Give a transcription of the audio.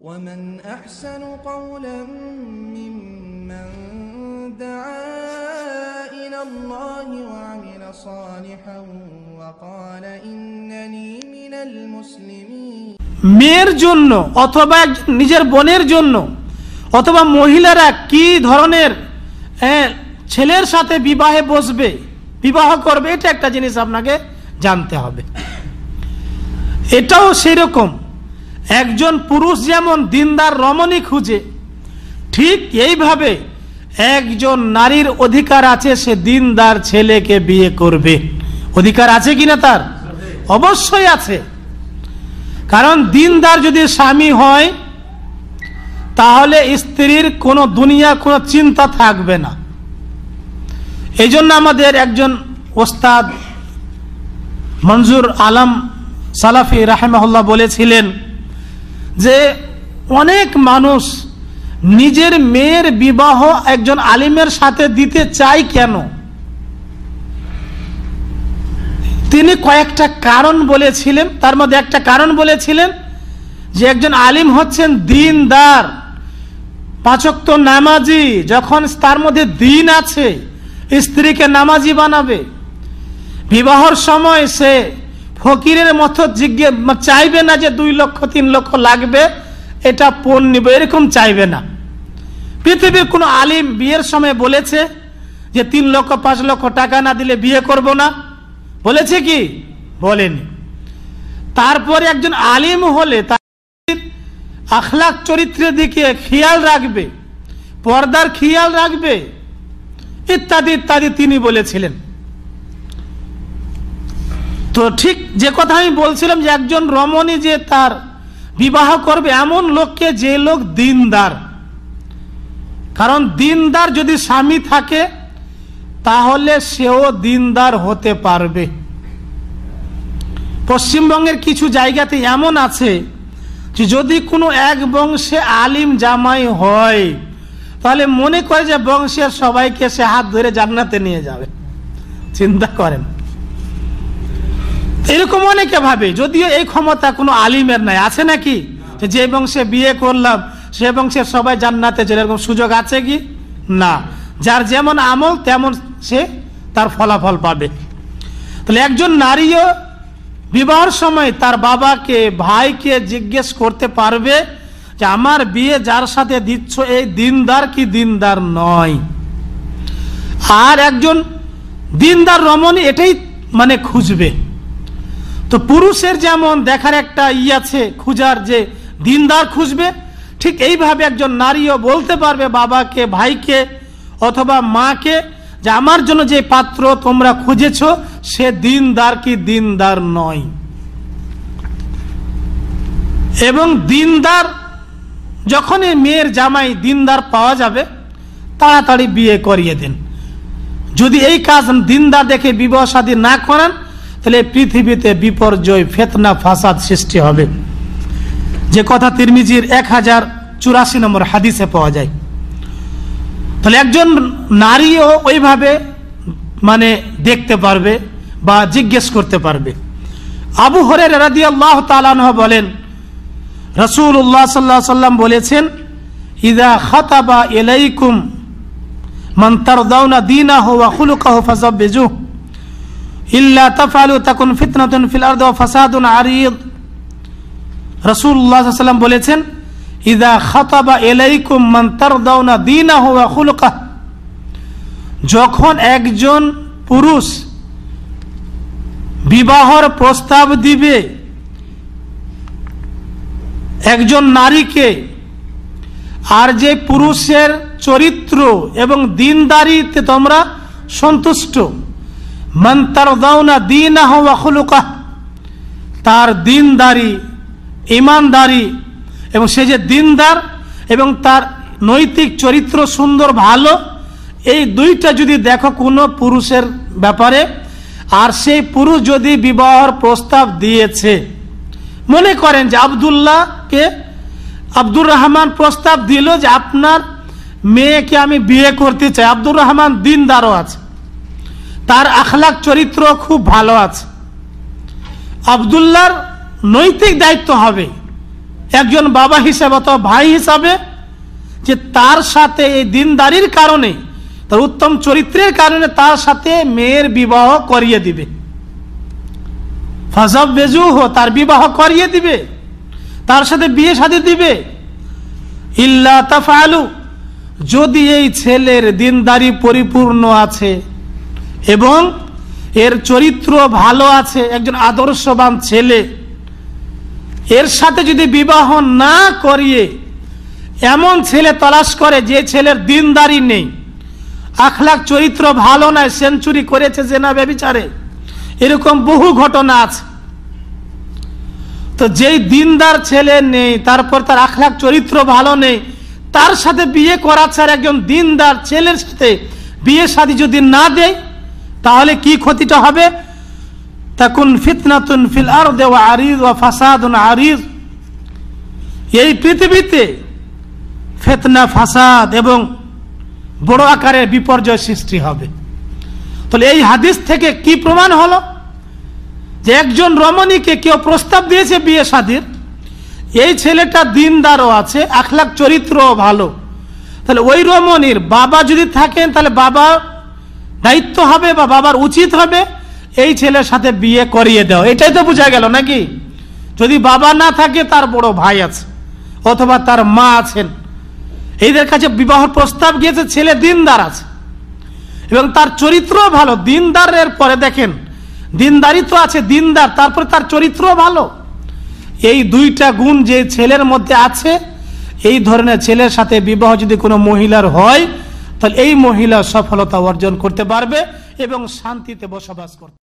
ومن أحسن قولا ممن دعا إلى الله وعمل صالحا وقال إنني من المسلمين মেয়ের জন্য অথবা নিজের বোনের জন্য অথবা মহিলারা কি ধরনের ছেলের সাথে বিবাহে বসবে বিবাহ করবে এটা একটা জিনিস আপনাকে জানতে হবে এটাও সেরকম একজন পুরুষ যেমন দিনদার রমণী খুঁজে ঠিক এইভাবে একজন নারীর অধিকার আছে সে দিনদার ছেলেকে বিয়ে করবে অধিকার আছে কিনা তার অবশ্যই আছে কারণ দিনদার যদি স্বামী হয় তাহলে স্ত্রীর কোনো দুনিয়া কোনো চিন্তা থাকবে না এই জন্য আমাদের একজন ওস্তাদ মঞ্জুর আলম সালাফি রাহেমহল্লা বলেছিলেন যে অনেক মানুষ নিজের মেয়ের বিবাহ একজন আলিমের সাথে দিতে চাই কেন তিনি কয়েকটা কারণ বলেছিলেন তার মধ্যে একটা কারণ বলেছিলেন যে একজন আলিম হচ্ছেন দিনদার পাচক্ত নামাজি যখন তার মধ্যে দিন আছে স্ত্রীকে নামাজি বানাবে বিবাহর সময় সে ফকিরের মতো জিজ্ঞে চাইবে না যে দুই লক্ষ তিন লক্ষ লাগবে এটা পণ নিব এরকম চাইবে না পৃথিবীর কোনো আলিম বিয়ের সময় বলেছে যে তিন লক্ষ পাঁচ লক্ষ টাকা না দিলে বিয়ে করব না বলেছে কি বলেনি তারপরে একজন আলিম হলে তার আখলাক চরিত্রের দিকে খেয়াল রাখবে পর্দার খেয়াল রাখবে ইত্যাদি ইত্যাদি তিনি বলেছিলেন তো ঠিক যে কথা আমি বলছিলাম যে একজন রমণী যে তার বিবাহ করবে এমন লোককে যে লোক দিনদার কারণ দিনদার যদি স্বামী থাকে তাহলে সেও দিনদার হতে পারবে পশ্চিমবঙ্গের কিছু জায়গাতে এমন আছে যে যদি কোনো এক বংশে আলিম জামাই হয় তাহলে মনে করে যে বংশের সবাইকে সে হাত ধরে জান্নাতে নিয়ে যাবে চিন্তা করেন এরকম অনেকে ভাবে যদিও এই ক্ষমতা কোনো আলিমের নাই আছে নাকি যে বংশে বিয়ে করলাম সে বংশের সবাই জান্নাতে যেরকম সুযোগ আছে কি না যার যেমন আমল তেমন সে তার ফলাফল পাবে তাহলে একজন নারীও বিবাহর সময় তার বাবাকে ভাইকে জিজ্ঞেস করতে পারবে যে আমার বিয়ে যার সাথে দিচ্ছ এই দিনদার কি দিনদার নয় আর একজন দিনদার রমণী এটাই মানে খুঁজবে তো পুরুষের যেমন দেখার একটা ই আছে খুঁজার যে দিনদার খুঁজবে ঠিক এইভাবে একজন নারীও বলতে পারবে বাবাকে ভাইকে অথবা মাকে যে আমার জন্য যে পাত্র তোমরা খুঁজেছ সে দিনদার কি দিনদার নয় এবং দিনদার যখনই মেয়ের জামাই দিনদার পাওয়া যাবে তাড়াতাড়ি বিয়ে করিয়ে দিন যদি এই কাজ দিনদার দেখে বিবাহ না করান তাহলে পৃথিবীতে বিপর্যয় ফেতনা ফাসাদ সৃষ্টি হবে যে কথা তিরমিজির এক হাজার চুরাশি নম্বর হাদিসে পাওয়া যায় তাহলে একজন নারীও ওইভাবে মানে দেখতে পারবে বা জিজ্ঞেস করতে পারবে আবু হরে রাদি আল্লাহ তালানহ বলেন রসুল উল্লাহ সাল্লাহ সাল্লাম বলেছেন ইদা খতাবা এলাইকুম মন্তারদাউনা দিনা হো বা হুলুকাহ ফজব বেজু ইল্লা তাফালু তাকুন ফিতনাতুন ফিল আরদ ওয়া ফাসাদুন আরিদ রাসূলুল্লাহ সাল্লাল্লাহু বলেছেন ইদা খাতাবা এলাইকুম মান তারদাউনা দীনাহু ওয়া খুলুকাহ যখন একজন পুরুষ বিবাহর প্রস্তাব দিবে একজন নারীকে আর যে পুরুষের চরিত্র এবং দিনদারিতে তোমরা সন্তুষ্ট মন্তরদৌনা দিন আহলুকাহ তার দিনদারি ইমানদারি এবং সে যে দিনদার এবং তার নৈতিক চরিত্র সুন্দর ভালো এই দুইটা যদি দেখো কোনো পুরুষের ব্যাপারে আর সেই পুরুষ যদি বিবাহর প্রস্তাব দিয়েছে মনে করেন যে আবদুল্লাহকে আব্দুর রহমান প্রস্তাব দিল যে আপনার মেয়েকে আমি বিয়ে করতে চাই আব্দুর রহমান দিনদারও আছে তার আখলাক চরিত্র খুব ভালো আছে আবদুল্লার নৈতিক দায়িত্ব হবে একজন বাবা হিসাবে অথবা ভাই হিসাবে যে তার সাথে এই দিনদারির কারণে তার উত্তম চরিত্রের কারণে তার সাথে মেয়ের বিবাহ করিয়ে দিবে ফজব বেজুহ তার বিবাহ করিয়ে দিবে তার সাথে বিয়ে সাথে দিবে ইল্লা তাফালু যদি এই ছেলের দিনদারি পরিপূর্ণ আছে এবং এর চরিত্র ভালো আছে একজন আদর্শবান ছেলে এর সাথে যদি বিবাহ না করিয়ে এমন ছেলে তলাশ করে যে ছেলের দিনদারি নেই আখলাখ চরিত্র ভালো নয় সেঞ্চুরি করেছে যে না ব্যবচারে এরকম বহু ঘটনা আছে তো যেই দিনদার ছেলে নেই তারপর তার আখলাখ চরিত্র ভালো নেই তার সাথে বিয়ে করাচ্ছে আর একজন দিনদার ছেলের সাথে বিয়ে শাদী যদি না দেয় তাহলে কি ক্ষতিটা হবে তখন ফিতনাতুন ফিল আর দেওয়া আরিজ ও ফাসাদুন আরিজ এই পৃথিবীতে ফেতনা ফাসাদ এবং বড় আকারের বিপর্যয় সৃষ্টি হবে তাহলে এই হাদিস থেকে কি প্রমাণ হলো যে একজন রমণীকে কেউ প্রস্তাব দিয়েছে বিয়ে শাদির এই ছেলেটা দিনদারও আছে আখলাখ চরিত্রও ভালো তাহলে ওই রমণীর বাবা যদি থাকেন তাহলে বাবা দায়িত্ব হবে বা বাবার উচিত হবে এই ছেলের সাথে বিয়ে করিয়ে দেওয়া এটাই তো বোঝা গেল নাকি যদি বাবা না থাকে তার বড় ভাই আছে অথবা তার মা আছেন এদের কাছে বিবাহ প্রস্তাব গিয়েছে ছেলে দিনদার আছে এবং তার চরিত্র ভালো দিনদারের পরে দেখেন দিনদারি তো আছে দিনদার তারপরে তার চরিত্র ভালো এই দুইটা গুণ যে ছেলের মধ্যে আছে এই ধরনের ছেলের সাথে বিবাহ যদি কোনো মহিলার হয় তাহলে এই মহিলা সফলতা অর্জন করতে পারবে এবং শান্তিতে বসবাস করতে